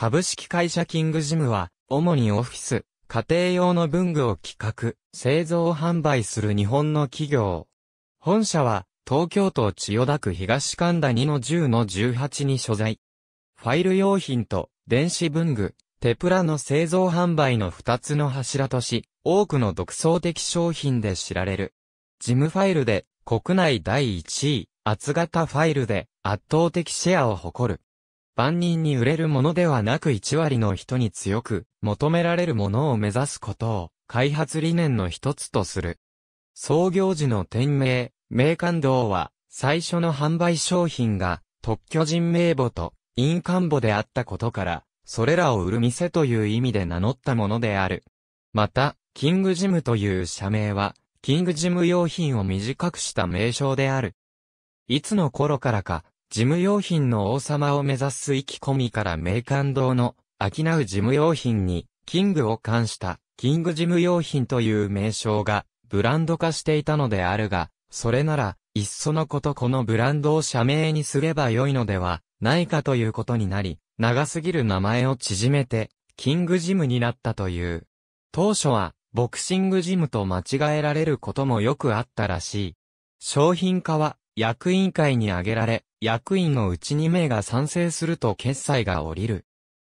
株式会社キングジムは、主にオフィス、家庭用の文具を企画、製造販売する日本の企業。本社は、東京都千代田区東神田2の10の18に所在。ファイル用品と電子文具、テプラの製造販売の2つの柱とし、多くの独創的商品で知られる。ジムファイルで国内第1位、厚型ファイルで圧倒的シェアを誇る。万人に売れるものではなく1割の人に強く求められるものを目指すことを開発理念の一つとする。創業時の店名、名官堂は最初の販売商品が特許人名簿と印鑑簿であったことから、それらを売る店という意味で名乗ったものである。また、キングジムという社名は、キングジム用品を短くした名称である。いつの頃からか、事務用品の王様を目指す意気込みから名官堂の、商う事務用品に、キングを冠した、キング事務用品という名称が、ブランド化していたのであるが、それなら、いっそのことこのブランドを社名にすればよいのでは、ないかということになり、長すぎる名前を縮めて、キングジムになったという。当初は、ボクシングジムと間違えられることもよくあったらしい。商品化は、役員会に挙げられ、役員のうち2名が賛成すると決裁が下りる。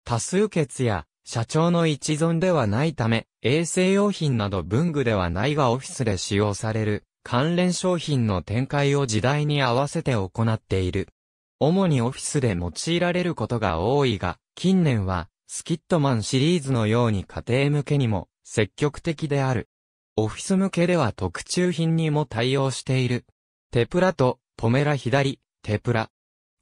多数決や、社長の一存ではないため、衛生用品など文具ではないがオフィスで使用される、関連商品の展開を時代に合わせて行っている。主にオフィスで用いられることが多いが、近年は、スキットマンシリーズのように家庭向けにも、積極的である。オフィス向けでは特注品にも対応している。テプラと、ポメラ左、テプラ。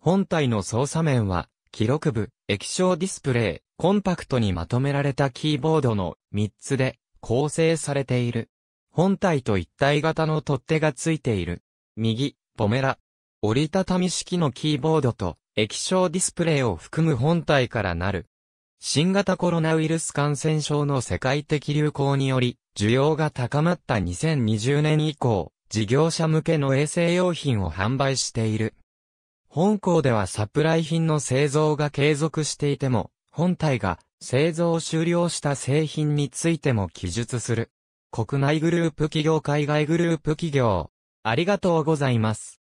本体の操作面は、記録部、液晶ディスプレイ、コンパクトにまとめられたキーボードの3つで構成されている。本体と一体型の取っ手がついている。右、ポメラ。折りたたみ式のキーボードと液晶ディスプレイを含む本体からなる。新型コロナウイルス感染症の世界的流行により、需要が高まった2020年以降、事業者向けの衛生用品を販売している。本校ではサプライ品の製造が継続していても、本体が製造終了した製品についても記述する。国内グループ企業海外グループ企業。ありがとうございます。